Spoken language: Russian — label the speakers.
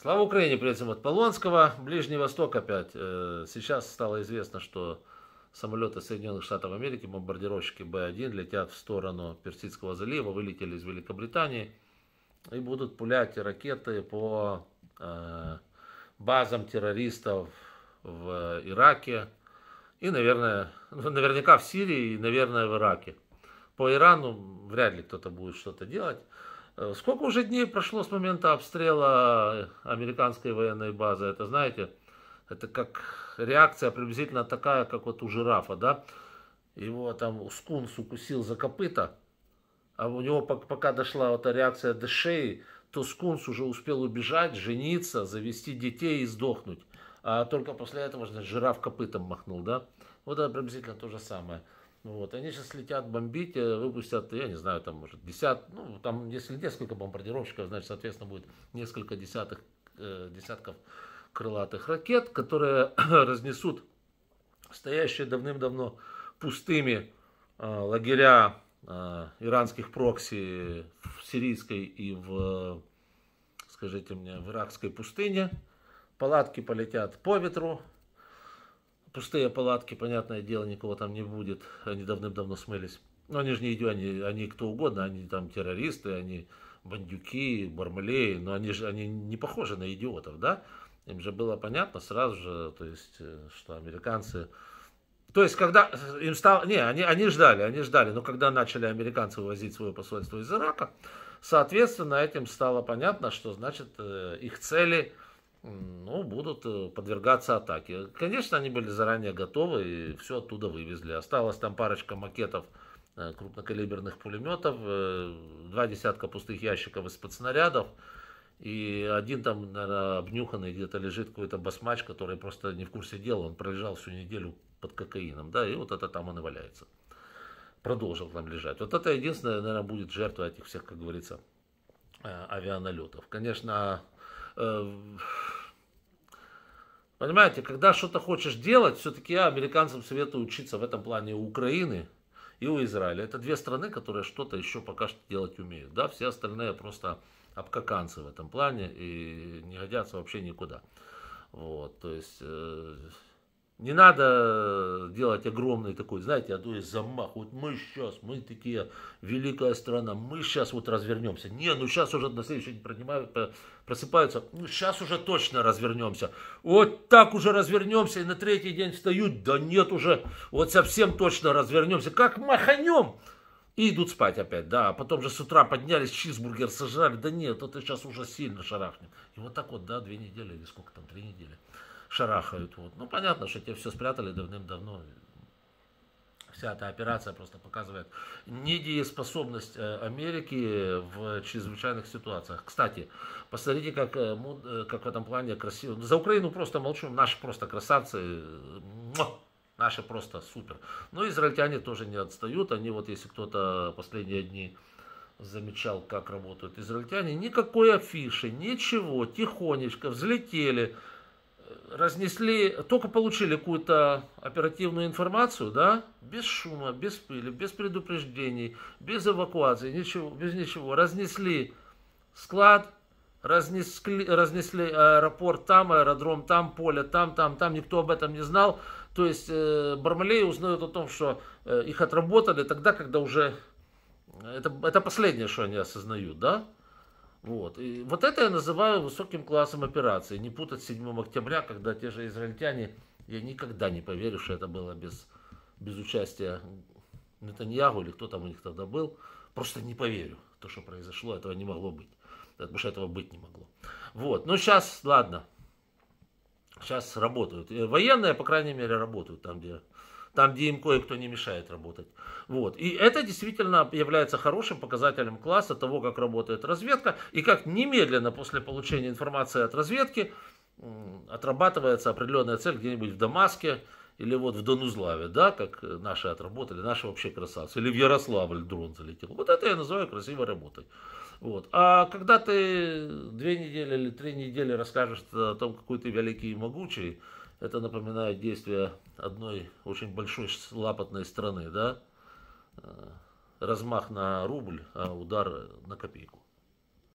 Speaker 1: Слава Украине, при этом от Полонского. Ближний Восток опять. Э, сейчас стало известно, что самолеты Соединенных Штатов Америки, бомбардировщики Б-1 летят в сторону Персидского залива, вылетели из Великобритании и будут пулять ракеты по э, базам террористов в Ираке и, наверное, ну, наверняка в Сирии и, наверное, в Ираке. По Ирану вряд ли кто-то будет что-то делать. Э, сколько уже дней прошло с момента обстрела американской военной базы? Это, знаете, это как реакция приблизительно такая, как вот у жирафа, да? Его там скунс укусил за копыта, а у него пока дошла вот эта реакция до шеи, то скунс уже успел убежать, жениться, завести детей и сдохнуть. А только после этого значит, жираф копытом махнул, да? Вот это приблизительно то же самое. Вот, они сейчас летят бомбить, э, выпустят, я не знаю, там, может, десят, ну, там, если несколько бомбардировщиков, значит, соответственно, будет несколько десятых, э, десятков крылатых ракет, которые разнесут стоящие давным-давно пустыми э, лагеря э, иранских прокси в сирийской и в, скажите мне, в иракской пустыне. Палатки полетят по ветру, Пустые палатки, понятное дело, никого там не будет. Они давным-давно смылись. Но они же не идиоты, они, они кто угодно. Они там террористы, они бандюки, бармалеи. Но они же они не похожи на идиотов, да? Им же было понятно сразу же, то есть, э, что американцы... То есть, когда э, им стало... Не, они, они ждали, они ждали. Но когда начали американцы вывозить свое посольство из Ирака, соответственно, этим стало понятно, что, значит, э, их цели ну, будут э, подвергаться атаке. Конечно, они были заранее готовы и все оттуда вывезли. Осталась там парочка макетов э, крупнокалиберных пулеметов, э, два десятка пустых ящиков из-под снарядов, и один там, наверное, обнюханный где-то лежит какой-то басмач, который просто не в курсе дела, он пролежал всю неделю под кокаином, да, и вот это там он и валяется. Продолжил там лежать. Вот это единственное, наверное, будет жертва этих всех, как говорится, авианалетов. Конечно, Э, понимаете, когда что-то хочешь делать, все-таки я а, американцам советую учиться в этом плане у Украины и у Израиля. Это две страны, которые что-то еще пока что делать умеют. Да, все остальные просто обкаканцы в этом плане и не годятся вообще никуда. Вот, то есть... Э, не надо э, делать огромный такой, знаете, а то есть замах. Вот мы сейчас, мы такие, великая страна, мы сейчас вот развернемся. Не, ну сейчас уже на следующий день поднимают, просыпаются. Ну сейчас уже точно развернемся. Вот так уже развернемся и на третий день встают. Да нет уже, вот совсем точно развернемся. Как маханем. И идут спать опять, да. А потом же с утра поднялись, чизбургер сожрали. Да нет, это сейчас уже сильно шарахнет. И вот так вот, да, две недели или сколько там, три недели шарахают. Вот. Ну, понятно, что те все спрятали давным-давно. Вся эта операция просто показывает недееспособность э, Америки в чрезвычайных ситуациях. Кстати, посмотрите, как, э, э, как в этом плане красиво. За Украину просто молчу, наши просто красавцы. Наши просто супер. Но израильтяне тоже не отстают. Они вот, если кто-то последние дни замечал, как работают израильтяне, никакой афиши, ничего, тихонечко взлетели разнесли, только получили какую-то оперативную информацию, да, без шума, без пыли, без предупреждений, без эвакуации, ничего, без ничего, разнесли склад, разнесли, разнесли аэропорт там, аэродром там, поле там, там, там, никто об этом не знал. То есть э, Бармалеи узнают о том, что э, их отработали тогда, когда уже э, это, это последнее, что они осознают, да? Вот. И вот это я называю высоким классом операции. Не путать 7 октября, когда те же израильтяне, я никогда не поверю, что это было без, без участия Нетаньягу или кто там у них тогда был. Просто не поверю. То, что произошло, этого не могло быть. Потому что этого быть не могло. Вот. Но ну, сейчас, ладно. Сейчас работают. Э, военные, по крайней мере, работают там, где там, где им кое-кто не мешает работать. Вот. И это действительно является хорошим показателем класса того, как работает разведка и как немедленно после получения информации от разведки отрабатывается определенная цель где-нибудь в Дамаске или вот в Донузлаве, да, как наши отработали, наши вообще красавцы, или в Ярославль дрон залетел. Вот это я называю красивой работой. Вот. А когда ты две недели или три недели расскажешь о том, какой ты великий и могучий, это напоминает действия одной очень большой лапотной страны, да? Э, размах на рубль, а удар на копейку.